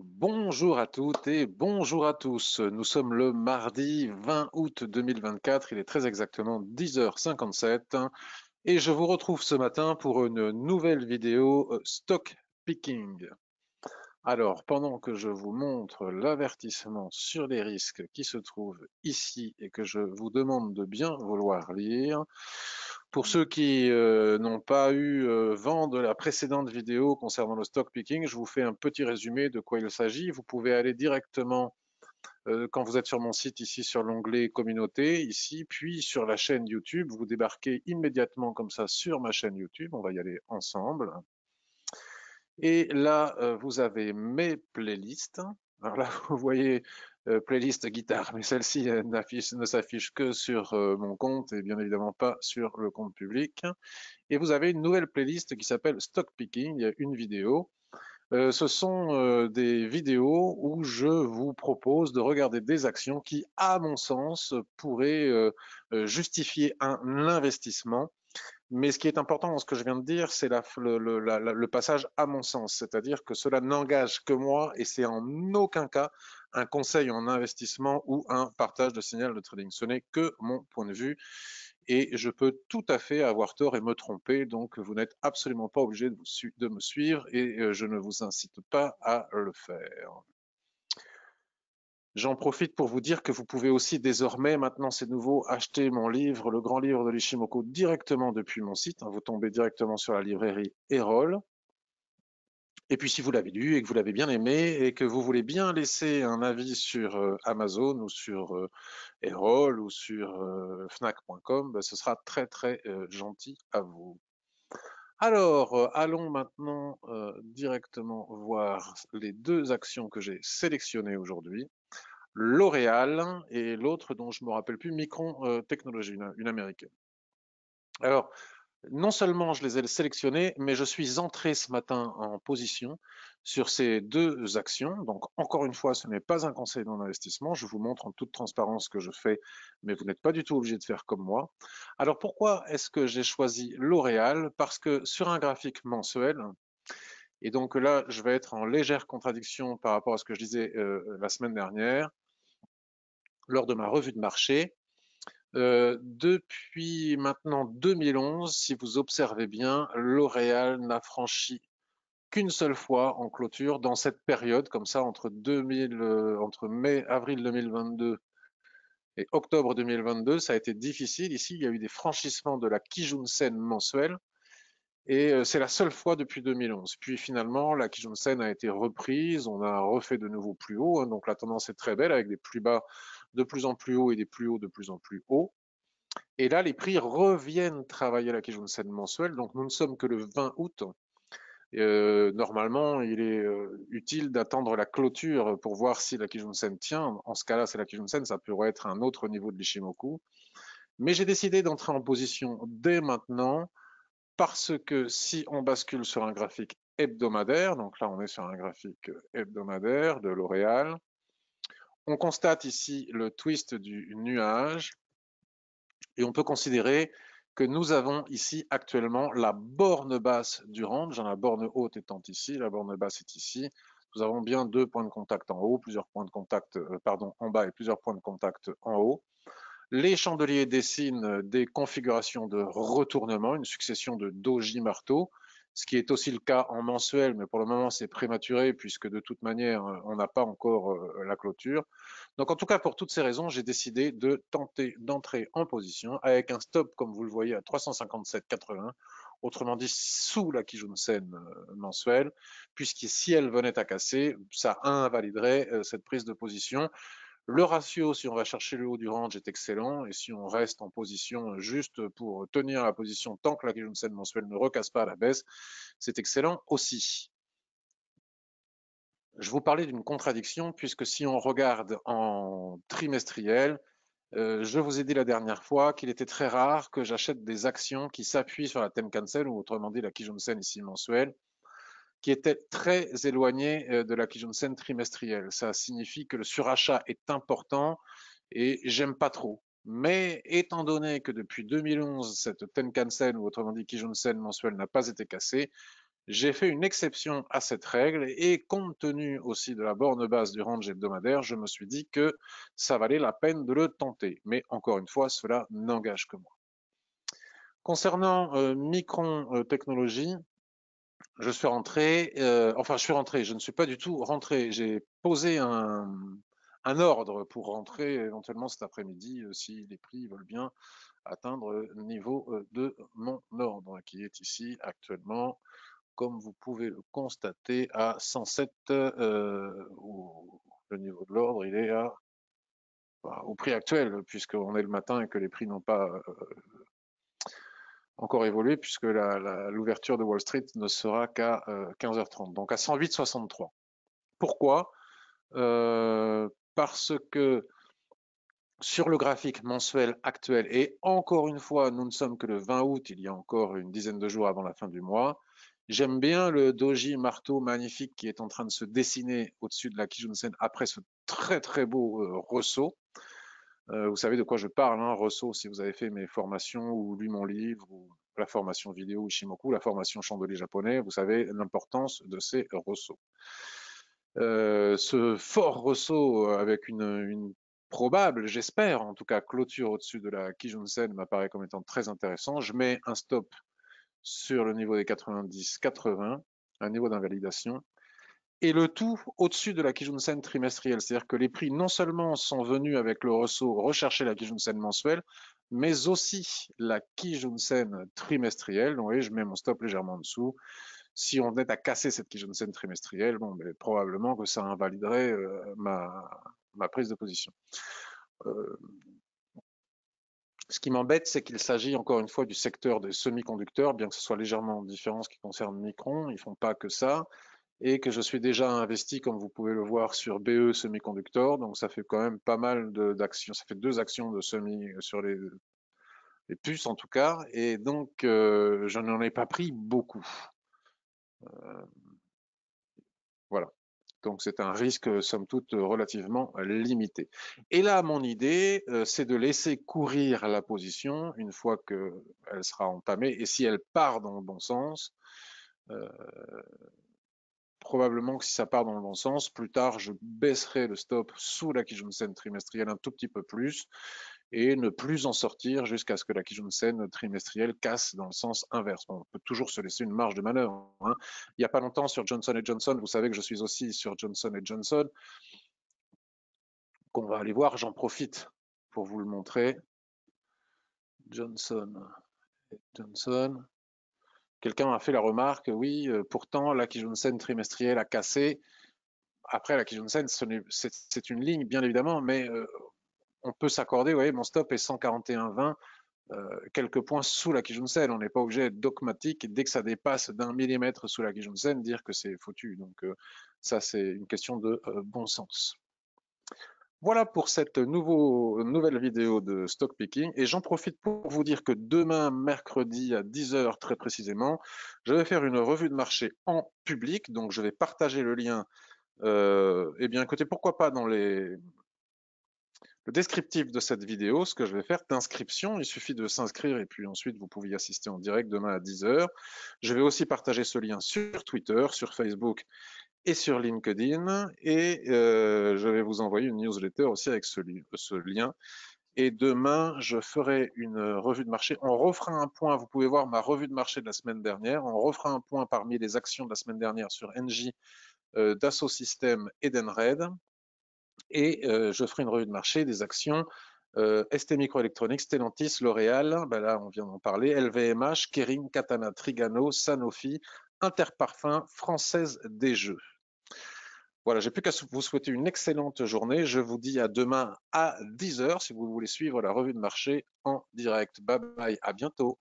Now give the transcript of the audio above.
Bonjour à toutes et bonjour à tous. Nous sommes le mardi 20 août 2024, il est très exactement 10h57 et je vous retrouve ce matin pour une nouvelle vidéo euh, stock picking. Alors, pendant que je vous montre l'avertissement sur les risques qui se trouve ici et que je vous demande de bien vouloir lire, pour ceux qui euh, n'ont pas eu euh, vent de la précédente vidéo concernant le stock picking, je vous fais un petit résumé de quoi il s'agit. Vous pouvez aller directement, euh, quand vous êtes sur mon site, ici sur l'onglet communauté, ici, puis sur la chaîne YouTube. Vous débarquez immédiatement comme ça sur ma chaîne YouTube. On va y aller ensemble. Et là, vous avez mes playlists. Alors là, vous voyez euh, playlist guitare, mais celle-ci ne s'affiche que sur euh, mon compte et bien évidemment pas sur le compte public. Et vous avez une nouvelle playlist qui s'appelle Stock Picking, il y a une vidéo. Euh, ce sont des vidéos où je vous propose de regarder des actions qui, à mon sens, pourraient justifier un investissement. Mais ce qui est important dans ce que je viens de dire, c'est le, passage à mon sens, c'est-à-dire que cela n'engage que moi et c'est en aucun cas un conseil en investissement ou un partage de signal de trading. Ce n'est que mon point de vue et je peux tout à fait avoir tort et me tromper. Donc, vous n'êtes absolument pas obligé de, me suivre et euh, je ne vous incite pas à le faire. J'en profite pour vous dire que vous pouvez aussi désormais, maintenant c'est nouveau, acheter mon livre, le grand livre de l'Ishimoku, directement depuis mon site. Hein, vous tombez directement sur la librairie Erol. Et puis si vous l'avez lu et que vous l'avez bien aimé et que vous voulez bien laisser un avis sur euh, Amazon ou sur euh, Erol ou sur euh, fnac.com, bah, ce sera très très euh, gentil à vous. Alors, allons maintenant directement voir les deux actions que j'ai sélectionnées aujourd'hui. L'Oréal et l'autre dont je ne me rappelle plus, Micron Technologies, une, une américaine. Alors, non seulement je les ai sélectionnés, mais je suis entré ce matin en position sur ces deux actions. Donc, encore une fois, ce n'est pas un conseil d'investissement. Je vous montre en toute transparence ce que je fais, mais vous n'êtes pas du tout obligé de faire comme moi. Alors, pourquoi est-ce que j'ai choisi L'Oréal Parce que sur un graphique mensuel, et donc là, je vais être en légère contradiction par rapport à ce que je disais euh, la semaine dernière, lors de ma revue de marché, euh, depuis maintenant 2011, si vous observez bien, L'Oréal n'a franchi qu'une seule fois en clôture dans cette période, comme ça, entre, euh, entre mai, avril 2022 et octobre 2022, ça a été difficile. Ici, il y a eu des franchissements de la Kijunsen mensuelle. Et euh, c'est la seule fois depuis 2011. Puis finalement, la Kijunsen a été reprise, on a refait de nouveau plus haut, hein. donc la tendance est très belle avec des plus bas de plus en plus haut et des plus hauts de plus en plus hauts. Et là, les prix reviennent travailler à la Kijunsen de mensuelle. Donc, nous ne sommes que le 20 août. Euh, normalement, il est euh, utile d'attendre la clôture pour voir si la Kijunsen tient. En ce cas-là, c'est la Kijunsen, ça pourrait être un autre niveau de l'Ishimoku. Mais j'ai décidé d'entrer en position dès maintenant parce que si on bascule sur un graphique hebdomadaire, donc là on est sur un graphique hebdomadaire de L'Oréal, on constate ici le twist du nuage et on peut considérer que nous avons ici actuellement la borne basse du range, hein, la borne haute étant ici, la borne basse est ici. Nous avons bien deux points de contact en haut, plusieurs points de contact, euh, pardon, en bas et plusieurs points de contact en haut. Les chandeliers dessinent des configurations de retournement, une succession de doji marteaux ce qui est aussi le cas en mensuel, mais pour le moment c'est prématuré puisque de toute manière on n'a pas encore euh, la clôture. Donc en tout cas pour toutes ces raisons, j'ai décidé de tenter d'entrer en position avec un stop comme vous le voyez à 357,80, autrement dit sous la Kijunsen euh, mensuelle, puisque si elle venait à casser, ça invaliderait euh, cette prise de position. Le ratio, si on va chercher le haut du range, est excellent. Et si on reste en position euh, juste pour tenir la position tant que la Sen mensuelle ne recasse pas à la baisse, c'est excellent aussi. Je vous parlais d'une contradiction, puisque si on regarde en trimestriel, euh, je vous ai dit la dernière fois qu'il était très rare que j'achète des actions qui s'appuient sur la thème cancel, ou autrement dit la Kijunsen ici mensuelle, qui était très éloigné euh, de la Kijunsen trimestrielle. Ça signifie que le surachat est important et j'aime pas trop. Mais étant donné que depuis 2011, cette Tenkan-sen, ou autrement dit Kijunsen mensuelle, n'a pas été cassée, j'ai fait une exception à cette règle et compte tenu aussi de la borne basse du range hebdomadaire, je me suis dit que ça valait la peine de le tenter. Mais encore une fois, cela n'engage que moi. Concernant euh, Micron euh, Technologies, je suis rentré, euh, enfin je suis rentré, je ne suis pas du tout rentré. J'ai posé un, ordre pour rentrer éventuellement cet après-midi euh, si les prix veulent bien atteindre le niveau euh, de mon ordre qui est ici actuellement, comme vous pouvez le constater, à 107. où le niveau de l'ordre, il est à, bah, au prix actuel puisqu'on est le matin et que les prix n'ont pas encore évolué, puisque l'ouverture de Wall Street ne sera qu'à 15h30, euh, donc à 108,63. Pourquoi euh, Parce que sur le graphique mensuel actuel, et encore une fois, nous ne sommes que le 20 août, il y a encore une dizaine de jours avant la fin du mois, j'aime bien le doji marteau magnifique qui est en train de se dessiner au-dessus de la Kijunsen après ce très très beau euh, ressaut. Euh, vous savez de quoi je parle, un hein, ressaut, si vous avez fait mes formations ou lu mon livre, ou la formation vidéo Ishimoku, la formation chandelier japonais, vous savez l'importance de ces ressauts. Euh, ce fort ressaut avec une, une probable, j'espère, en tout cas clôture au-dessus de la Kijunsen m'apparaît comme étant très intéressant. Je mets un stop sur le niveau des 90-80, un niveau d'invalidation et le tout au-dessus de la Kijunsen trimestrielle. C'est-à-dire que les prix non seulement sont venus avec le ressaut rechercher la Kijunsen mensuelle, mais aussi la Kijunsen trimestrielle. Donc, vous voyez, je mets mon stop légèrement en dessous. Si on venait à casser cette Kijunsen trimestrielle, bon, mais ben, probablement que ça invaliderait euh, ma, ma, prise de position. Euh, ce qui m'embête, c'est qu'il s'agit encore une fois du secteur des semi-conducteurs, bien que ce soit légèrement différent ce qui concerne Micron, ils font pas que ça et que je suis déjà investi, comme vous pouvez le voir, sur BE semi semi-conductor. Donc ça fait quand même pas mal d'actions, ça fait deux actions de semi euh, sur les, puces en tout cas, et donc euh, je n'en ai pas pris beaucoup. Euh, voilà. Donc c'est un risque, somme toute, relativement limité. Et là, mon idée, c'est de laisser courir la position une fois qu'elle sera entamée, et si elle part dans le bon sens, probablement que si ça part dans le bon sens, plus tard, je baisserai le stop sous la Kijunsen trimestrielle un tout petit peu plus et ne plus en sortir jusqu'à ce que la Kijunsen trimestrielle casse dans le sens inverse. on peut toujours se laisser une marge de manœuvre. Hein. Il n'y a pas longtemps sur Johnson Johnson, vous savez que je suis aussi sur Johnson Johnson, qu'on va aller voir, j'en profite pour vous le montrer. Johnson Johnson. Quelqu'un a fait la remarque, oui, euh, pourtant, la Kijunsen trimestrielle a cassé. Après, la Kijunsen, c'est une ligne, bien évidemment, mais euh, on peut s'accorder, vous voyez, mon stop est 141,20, euh, quelques points sous la Kijunsen. On n'est pas obligé d'être dogmatique. dès que ça dépasse d'un millimètre sous la Kijunsen, dire que c'est foutu. Donc, ça, c'est une question de bon sens. Voilà pour cette nouvelle vidéo de stock picking et j'en profite pour vous dire que demain, mercredi à 10h très précisément, je vais faire une revue de marché en public, donc je vais partager le lien, euh, Eh bien écoutez, pourquoi pas dans les, le descriptif de cette vidéo, ce que je vais faire d'inscription. Il suffit de s'inscrire et puis ensuite vous pouvez y assister en direct demain à 10h. Je vais aussi partager ce lien sur Twitter, sur Facebook et sur LinkedIn. Et euh, je vais vous envoyer une newsletter aussi avec ce, ce, lien. Et demain, je ferai une revue de marché. On refera un point. Vous pouvez voir ma revue de marché de la semaine dernière. On refera un point parmi les actions de la semaine dernière sur NJ, euh, d'Asso System, et Edenred. Et euh, je ferai une revue de marché des actions ST Microelectronics, Stellantis, L'Oréal, ben là on vient d'en parler, LVMH, Kering, Katana, Trigano, Sanofi, Interparfum, Française des Jeux. Voilà, j'ai plus qu'à vous souhaiter une excellente journée. Je vous dis à demain à 10h si vous voulez suivre la revue de marché en direct. Bye bye, à bientôt.